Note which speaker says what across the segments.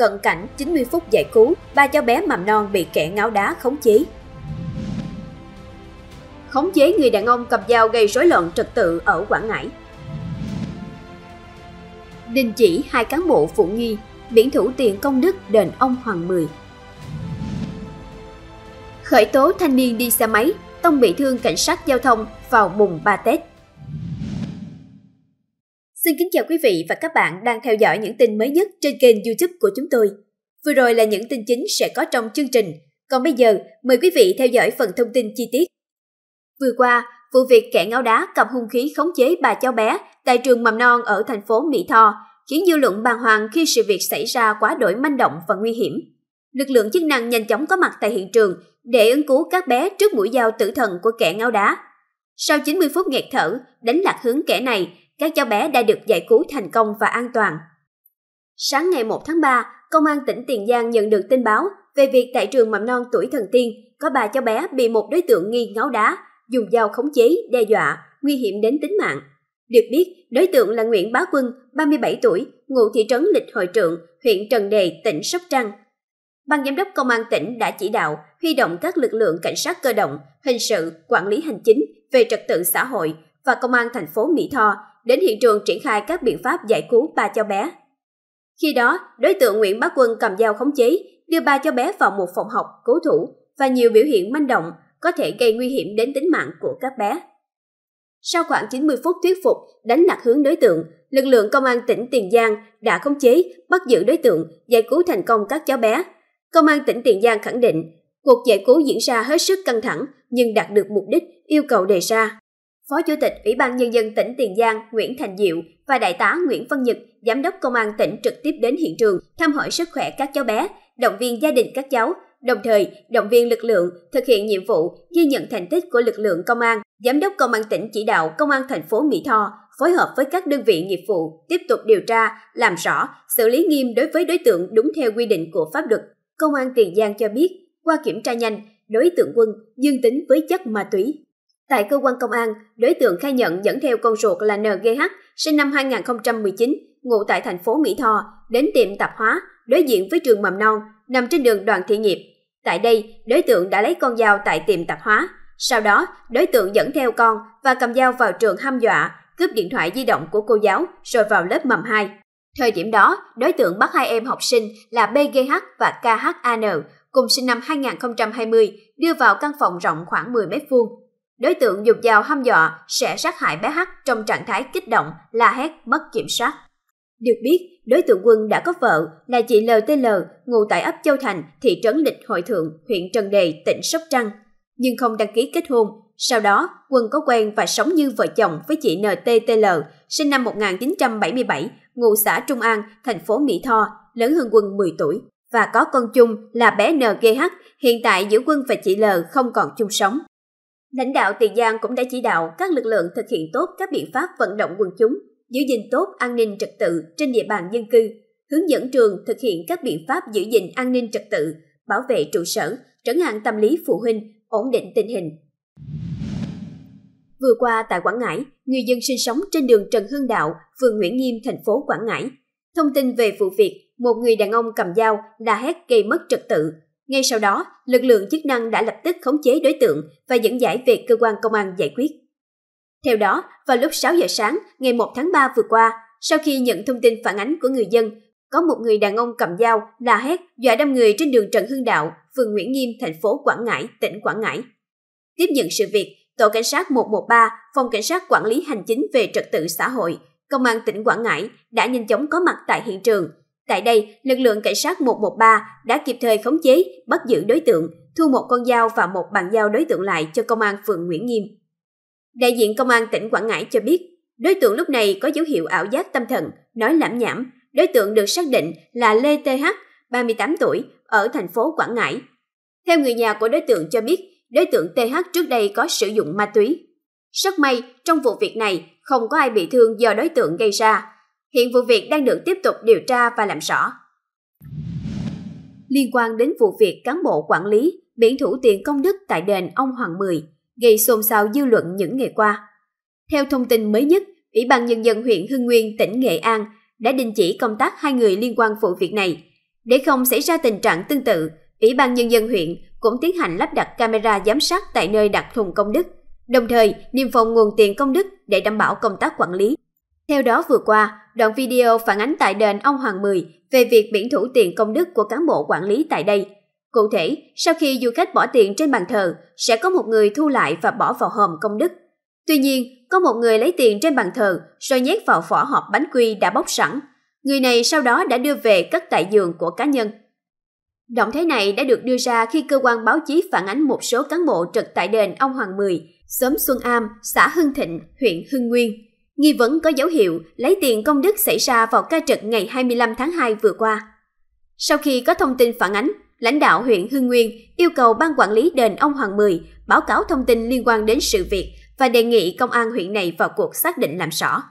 Speaker 1: cận cảnh 90 phút giải cứu, ba cháu bé mầm non bị kẻ ngáo đá khống chế. Khống chế người đàn ông cầm dao gây rối loạn trật tự ở Quảng Ngãi. Đình chỉ hai cán bộ phụ nghi, biển thủ tiền công đức đền ông Hoàng Mười. Khởi tố thanh niên đi xe máy, tông bị thương cảnh sát giao thông vào mùng 3 Tết. Xin kính chào quý vị và các bạn đang theo dõi những tin mới nhất trên kênh YouTube của chúng tôi. Vừa rồi là những tin chính sẽ có trong chương trình, còn bây giờ mời quý vị theo dõi phần thông tin chi tiết. Vừa qua, vụ việc kẻ ngáo đá cầm hung khí khống chế bà cháu bé tại trường mầm non ở thành phố Mỹ Tho khiến dư luận bàng hoàng khi sự việc xảy ra quá đổi manh động và nguy hiểm. Lực lượng chức năng nhanh chóng có mặt tại hiện trường để ứng cứu các bé trước mũi dao tử thần của kẻ ngáo đá. Sau 90 phút nghẹt thở, đánh lạc hướng kẻ này, các cháu bé đã được giải cứu thành công và an toàn. Sáng ngày 1 tháng 3, Công an tỉnh Tiền Giang nhận được tin báo về việc tại trường mầm non tuổi thần tiên có ba cháu bé bị một đối tượng nghi ngáo đá, dùng dao khống chế, đe dọa, nguy hiểm đến tính mạng. Được biết, đối tượng là Nguyễn Bá Quân, 37 tuổi, ngụ thị trấn Lịch Hội Trượng, huyện Trần Đề, tỉnh Sóc Trăng. Ban giám đốc công an tỉnh đã chỉ đạo huy động các lực lượng cảnh sát cơ động, hình sự, quản lý hành chính về trật tự xã hội và công an thành phố Mỹ Tho đến hiện trường triển khai các biện pháp giải cứu ba cháu bé. Khi đó, đối tượng Nguyễn Bá Quân cầm dao khống chế, đưa ba cháu bé vào một phòng học cố thủ và nhiều biểu hiện manh động có thể gây nguy hiểm đến tính mạng của các bé. Sau khoảng 90 phút thuyết phục, đánh lạc hướng đối tượng, lực lượng công an tỉnh Tiền Giang đã khống chế, bắt giữ đối tượng, giải cứu thành công các cháu bé. Công an tỉnh Tiền Giang khẳng định, cuộc giải cứu diễn ra hết sức căng thẳng nhưng đạt được mục đích yêu cầu đề ra. Phó Chủ tịch Ủy ban Nhân dân tỉnh Tiền Giang Nguyễn Thành Diệu và Đại tá Nguyễn Văn Nhật, Giám đốc Công an tỉnh trực tiếp đến hiện trường thăm hỏi sức khỏe các cháu bé, động viên gia đình các cháu, đồng thời động viên lực lượng thực hiện nhiệm vụ, ghi nhận thành tích của lực lượng công an. Giám đốc Công an tỉnh chỉ đạo Công an thành phố Mỹ Tho phối hợp với các đơn vị nghiệp vụ tiếp tục điều tra, làm rõ, xử lý nghiêm đối với đối tượng đúng theo quy định của pháp luật. Công an Tiền Giang cho biết, qua kiểm tra nhanh, đối tượng Quân dương tính với chất ma túy. Tại cơ quan công an, đối tượng khai nhận dẫn theo con ruột là NGH, sinh năm 2019, ngụ tại thành phố Mỹ Tho, đến tiệm tạp hóa đối diện với trường mầm non nằm trên đường Đoàn Thị Nghiệp. Tại đây, đối tượng đã lấy con dao tại tiệm tạp hóa. Sau đó, đối tượng dẫn theo con và cầm dao vào trường hăm dọa, cướp điện thoại di động của cô giáo rồi vào lớp mầm 2. Thời điểm đó, đối tượng bắt hai em học sinh là BGH và KHAN cùng sinh năm 2020 đưa vào căn phòng rộng khoảng 10 mét vuông Đối tượng dùng dao hăm dọa sẽ sát hại bé H trong trạng thái kích động, la hét, mất kiểm soát. Được biết, đối tượng Quân đã có vợ là chị LTL, ngụ tại ấp Châu Thành, thị trấn Lịch Hội Thượng, huyện Trần Đề, tỉnh Sóc Trăng, nhưng không đăng ký kết hôn. Sau đó, Quân có quen và sống như vợ chồng với chị NTTL, sinh năm 1977, ngụ xã Trung An, thành phố Mỹ Tho, lớn hơn Quân 10 tuổi, và có con chung là bé NGH, hiện tại giữa Quân và chị L không còn chung sống. Lãnh đạo Tiền Giang cũng đã chỉ đạo các lực lượng thực hiện tốt các biện pháp vận động quần chúng, giữ gìn tốt an ninh trật tự trên địa bàn dân cư, hướng dẫn trường thực hiện các biện pháp giữ gìn an ninh trật tự, bảo vệ trụ sở, trấn an tâm lý phụ huynh, ổn định tình hình. Vừa qua tại Quảng Ngãi, người dân sinh sống trên đường Trần Hưng Đạo, phường Nguyễn Nghiêm, thành phố Quảng Ngãi. Thông tin về vụ việc, một người đàn ông cầm dao đã hét gây mất trật tự, ngay sau đó, lực lượng chức năng đã lập tức khống chế đối tượng và dẫn giải về cơ quan công an giải quyết. Theo đó, vào lúc 6 giờ sáng ngày 1 tháng 3 vừa qua, sau khi nhận thông tin phản ánh của người dân, có một người đàn ông cầm dao la hét dọa đâm người trên đường Trần Hưng Đạo, phường Nguyễn Nghiêm, thành phố Quảng Ngãi, tỉnh Quảng Ngãi. Tiếp nhận sự việc, tổ cảnh sát 113, phòng cảnh sát quản lý hành chính về trật tự xã hội, công an tỉnh Quảng Ngãi đã nhanh chóng có mặt tại hiện trường, Tại đây, lực lượng cảnh sát 113 đã kịp thời khống chế, bắt giữ đối tượng, thu một con dao và một bàn dao đối tượng lại cho công an phường Nguyễn Nghiêm. Đại diện công an tỉnh Quảng Ngãi cho biết, đối tượng lúc này có dấu hiệu ảo giác tâm thần, nói lãm nhảm. Đối tượng được xác định là Lê TH, 38 tuổi, ở thành phố Quảng Ngãi. Theo người nhà của đối tượng cho biết, đối tượng TH trước đây có sử dụng ma túy. Rất may, trong vụ việc này không có ai bị thương do đối tượng gây ra. Hiện vụ việc đang được tiếp tục điều tra và làm rõ. Liên quan đến vụ việc cán bộ quản lý biển thủ tiền công đức tại đền ông Hoàng Mười, gây xôn xao dư luận những ngày qua. Theo thông tin mới nhất, Ủy ban Nhân dân huyện Hưng Nguyên, tỉnh Nghệ An đã đình chỉ công tác hai người liên quan vụ việc này. Để không xảy ra tình trạng tương tự, Ủy ban Nhân dân huyện cũng tiến hành lắp đặt camera giám sát tại nơi đặt thùng công đức, đồng thời niêm phong nguồn tiền công đức để đảm bảo công tác quản lý theo đó vừa qua, đoạn video phản ánh tại đền ông Hoàng Mười về việc biển thủ tiền công đức của cán bộ quản lý tại đây. Cụ thể, sau khi du khách bỏ tiền trên bàn thờ, sẽ có một người thu lại và bỏ vào hòm công đức. Tuy nhiên, có một người lấy tiền trên bàn thờ rồi nhét vào vỏ hộp bánh quy đã bóc sẵn. Người này sau đó đã đưa về cất tại giường của cá nhân. Động thái này đã được đưa ra khi cơ quan báo chí phản ánh một số cán bộ trực tại đền ông Hoàng Mười, xóm Xuân Am, xã Hưng Thịnh, huyện Hưng Nguyên, Nghi vấn có dấu hiệu lấy tiền công đức xảy ra vào ca trực ngày 25 tháng 2 vừa qua. Sau khi có thông tin phản ánh, lãnh đạo huyện Hưng Nguyên yêu cầu ban quản lý đền ông Hoàng Mười báo cáo thông tin liên quan đến sự việc và đề nghị công an huyện này vào cuộc xác định làm rõ.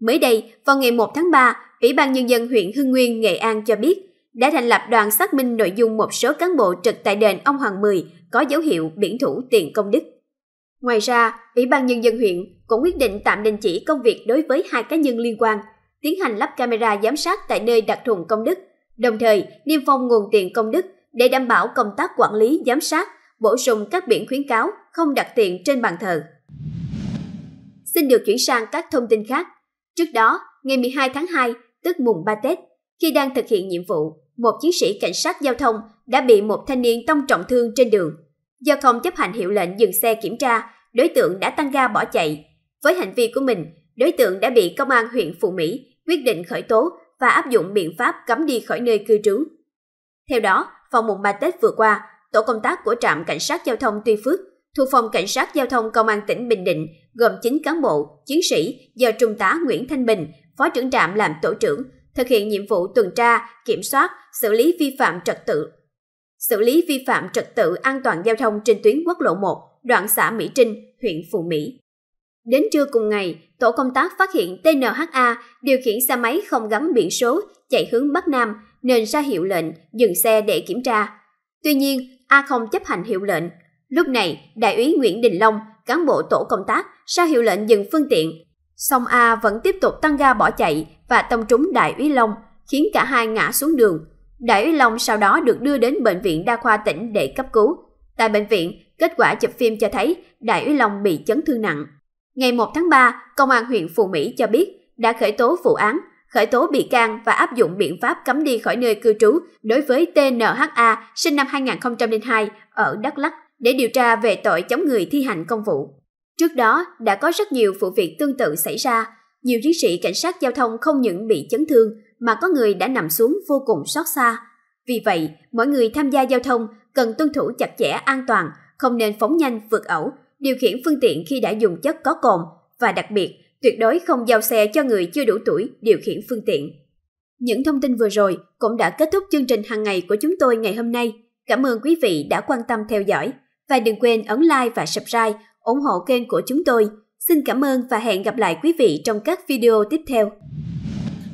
Speaker 1: Mới đây, vào ngày 1 tháng 3, Ủy ban Nhân dân huyện Hưng Nguyên, Nghệ An cho biết đã thành lập đoàn xác minh nội dung một số cán bộ trực tại đền ông Hoàng Mười có dấu hiệu biển thủ tiền công đức. Ngoài ra, Ủy ban Nhân dân huyện cũng quyết định tạm đình chỉ công việc đối với hai cá nhân liên quan, tiến hành lắp camera giám sát tại nơi đặt thùng công đức, đồng thời niêm phong nguồn tiền công đức để đảm bảo công tác quản lý giám sát, bổ sung các biển khuyến cáo không đặt tiền trên bàn thờ. Xin được chuyển sang các thông tin khác. Trước đó, ngày 12 tháng 2, tức mùng 3 Tết, khi đang thực hiện nhiệm vụ, một chiến sĩ cảnh sát giao thông đã bị một thanh niên tông trọng thương trên đường. Giao thông chấp hành hiệu lệnh dừng xe kiểm tra, đối tượng đã tăng ga bỏ chạy. Với hành vi của mình, đối tượng đã bị công an huyện Phú Mỹ quyết định khởi tố và áp dụng biện pháp cấm đi khỏi nơi cư trú. Theo đó, vào mùng 3 Tết vừa qua, tổ công tác của trạm cảnh sát giao thông Tuy Phước thuộc phòng cảnh sát giao thông công an tỉnh Bình Định gồm 9 cán bộ, chiến sĩ do trung tá Nguyễn Thanh Bình, phó trưởng trạm làm tổ trưởng, thực hiện nhiệm vụ tuần tra, kiểm soát, xử lý vi phạm trật tự xử lý vi phạm trật tự an toàn giao thông trên tuyến quốc lộ 1, đoạn xã Mỹ Trinh, huyện Phù Mỹ. Đến trưa cùng ngày, tổ công tác phát hiện TNHA điều khiển xe máy không gắn biển số chạy hướng Bắc Nam nên ra hiệu lệnh dừng xe để kiểm tra. Tuy nhiên, A không chấp hành hiệu lệnh. Lúc này, Đại úy Nguyễn Đình Long, cán bộ tổ công tác, ra hiệu lệnh dừng phương tiện. Song A vẫn tiếp tục tăng ga bỏ chạy và tông trúng Đại úy Long, khiến cả hai ngã xuống đường, Đại úy Long sau đó được đưa đến bệnh viện đa khoa tỉnh để cấp cứu. Tại bệnh viện, kết quả chụp phim cho thấy Đại úy Long bị chấn thương nặng. Ngày 1 tháng 3, Công an huyện Phù Mỹ cho biết đã khởi tố vụ án, khởi tố bị can và áp dụng biện pháp cấm đi khỏi nơi cư trú đối với TNHA sinh năm 2002 ở Đắk Lắk để điều tra về tội chống người thi hành công vụ. Trước đó, đã có rất nhiều vụ việc tương tự xảy ra. Nhiều chiến sĩ cảnh sát giao thông không những bị chấn thương mà có người đã nằm xuống vô cùng xót xa. Vì vậy, mọi người tham gia giao thông cần tuân thủ chặt chẽ an toàn, không nên phóng nhanh vượt ẩu, điều khiển phương tiện khi đã dùng chất có cồn và đặc biệt tuyệt đối không giao xe cho người chưa đủ tuổi điều khiển phương tiện. Những thông tin vừa rồi cũng đã kết thúc chương trình hàng ngày của chúng tôi ngày hôm nay. Cảm ơn quý vị đã quan tâm theo dõi và đừng quên ấn like và subscribe ủng hộ kênh của chúng tôi. Xin cảm ơn và hẹn gặp lại quý vị trong các video tiếp theo.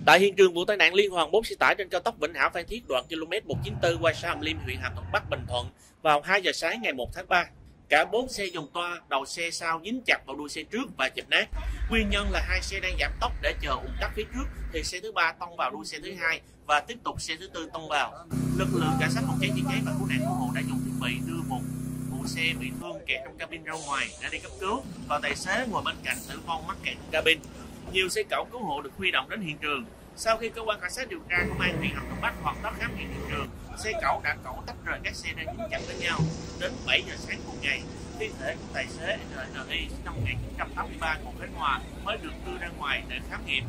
Speaker 2: Tại hiện trường vụ tai nạn liên hoàn 4 xe tải trên cao tốc Vĩnh Hảo Phan Thiết đoạn km 194 qua xã Hàm Liêm, huyện Hàm Thuận Bắc, Bình Thuận vào 2 giờ sáng ngày 1 tháng 3. Cả 4 xe dùng toa, đầu xe sau dính chặt vào đuôi xe trước và chụp nát. Nguyên nhân là hai xe đang giảm tốc để chờ ủng tắc phía trước thì xe thứ ba tông vào đuôi xe thứ hai và tiếp tục xe thứ tư tông vào. Lực lượng cảnh sát phòng cháy chữa cháy và cứu nạn cứu hộ đã dùng thiết bị đưa một phụ xe bị thương kẹt trong cabin ra ngoài đã đi cấp cứu và tài xế ngồi bên cạnh tử vong mắc kẹt trong cabin. Nhiều xe cẩu cứu hộ được huy động đến hiện trường. Sau khi cơ quan cảnh sát điều tra công an huyện Hàm Thuận Bắc hoàn tất khám nghiệm hiện trường, xe cẩu đã cẩu tách rời các xe đang dính chặt lên nhau. Đến 7 giờ sáng cùng ngày, thi thể của tài xế NNI sinh năm 1983 của Khánh Hòa mới được đưa ra ngoài để khám nghiệm.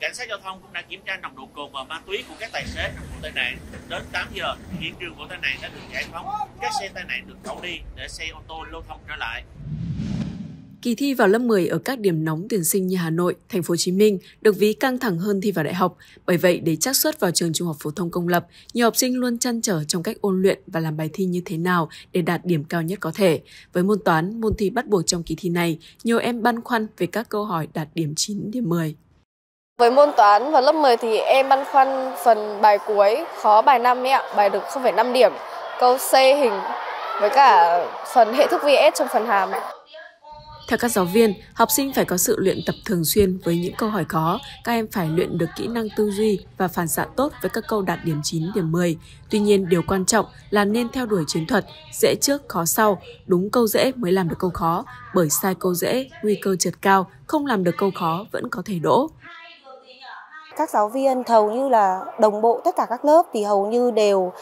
Speaker 2: Cảnh sát giao thông cũng đã kiểm tra nồng độ cồn và ma túy của các tài xế trong vụ tai nạn. Đến 8 giờ, hiện trường của tai nạn đã được giải phóng, các xe tai nạn được cẩu đi để xe ô tô lưu thông trở lại.
Speaker 3: Kỳ thi vào lớp 10 ở các điểm nóng tuyển sinh như Hà Nội, Thành phố Hồ Chí Minh được ví căng thẳng hơn thi vào đại học. Bởi vậy, để xác suất vào trường trung học phổ thông công lập, nhiều học sinh luôn chăn trở trong cách ôn luyện và làm bài thi như thế nào để đạt điểm cao nhất có thể. Với môn toán, môn thi bắt buộc trong kỳ thi này, nhiều em băn khoăn về các câu hỏi đạt điểm 9, điểm 10.
Speaker 4: Với môn toán vào lớp 10 thì em băn khoăn phần bài cuối, khó bài 5 ấy ạ, bài được 0,5 điểm, câu C hình với cả phần hệ thức VS trong phần hàm ạ.
Speaker 3: Theo các giáo viên, học sinh phải có sự luyện tập thường xuyên với những câu hỏi khó. Các em phải luyện được kỹ năng tư duy và phản xạ tốt với các câu đạt điểm 9, điểm 10. Tuy nhiên, điều quan trọng là nên theo đuổi chiến thuật, dễ trước, khó sau. Đúng câu dễ mới làm được câu khó, bởi sai câu dễ, nguy cơ trượt cao, không làm được câu khó vẫn có thể đỗ
Speaker 4: các giáo viên hầu như là đồng bộ tất cả các lớp thì hầu như đều uh,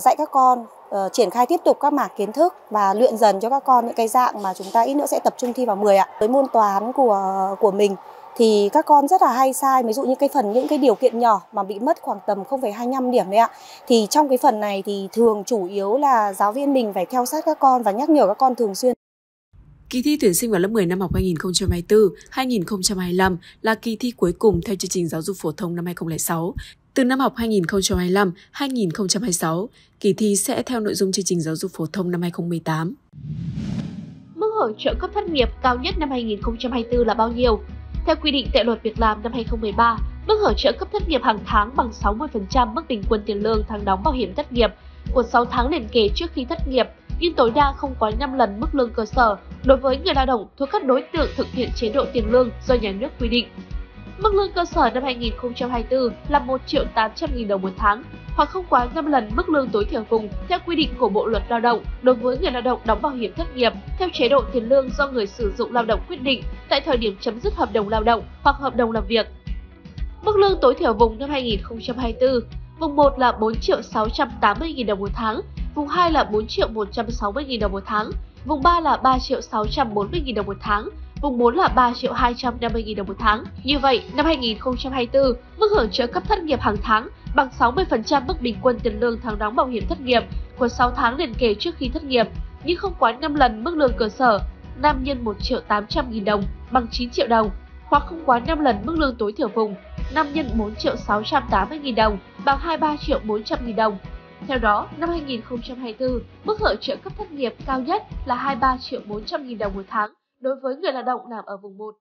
Speaker 4: dạy các con Ờ, triển khai tiếp tục các mảng kiến thức và luyện dần cho các con những cái dạng mà chúng ta ít nữa sẽ tập trung thi vào 10 ạ. Với môn toán của của mình thì các con rất là hay sai ví dụ như cái phần những cái điều kiện nhỏ mà bị mất khoảng tầm 0,25 điểm đấy ạ thì trong cái phần này thì thường chủ yếu là giáo viên mình phải theo sát các con và nhắc nhở các con thường xuyên
Speaker 3: Kỳ thi tuyển sinh vào lớp 10 năm học 2024-2025 là kỳ thi cuối cùng theo chương trình giáo dục phổ thông năm 2006. Từ năm học 2025-2026, kỳ thi sẽ theo nội dung chương trình giáo dục phổ thông năm 2018.
Speaker 4: Mức hưởng trợ cấp thất nghiệp cao nhất năm 2024 là bao nhiêu? Theo quy định tại luật việc làm năm 2013, mức hưởng trợ cấp thất nghiệp hàng tháng bằng 60% mức bình quân tiền lương tháng đóng bảo hiểm thất nghiệp của 6 tháng liền kề trước khi thất nghiệp, nhưng tối đa không quá 5 lần mức lương cơ sở đối với người lao động thuộc các đối tượng thực hiện chế độ tiền lương do nhà nước quy định. Mức lương cơ sở năm 2024 là 1 triệu 800 nghìn đồng một tháng, hoặc không quá 5 lần mức lương tối thiểu vùng theo quy định của Bộ luật Lao động đối với người lao động đóng bảo hiểm thất nghiệp theo chế độ tiền lương do người sử dụng lao động quyết định tại thời điểm chấm dứt hợp đồng lao động hoặc hợp đồng làm việc. Mức lương tối thiểu vùng năm 2024, vùng 1 là 4 triệu 680 000 đồng một tháng, vùng 2 là 4 triệu 160 000 đồng một tháng, vùng 3 là 3 triệu 640 000 đồng một tháng, vùng 4 là 3 triệu 250 000 đồng một tháng. Như vậy, năm 2024, mức hưởng trợ cấp thất nghiệp hàng tháng bằng 60% mức bình quân tiền lương tháng đóng bảo hiểm thất nghiệp của 6 tháng liền kề trước khi thất nghiệp, nhưng không quá 5 lần mức lương cơ sở 5 x 1 triệu 800 000 đồng bằng 9 triệu đồng, hoặc không quá 5 lần mức lương tối thiểu vùng 5 x 4 triệu 680 000 đồng bằng 23 triệu 400 000 đồng. Theo đó, năm 2024, mức hưởng trợ cấp thất nghiệp cao nhất là 23 triệu 400 000 đồng một tháng Đối với người lao động làm ở vùng 1,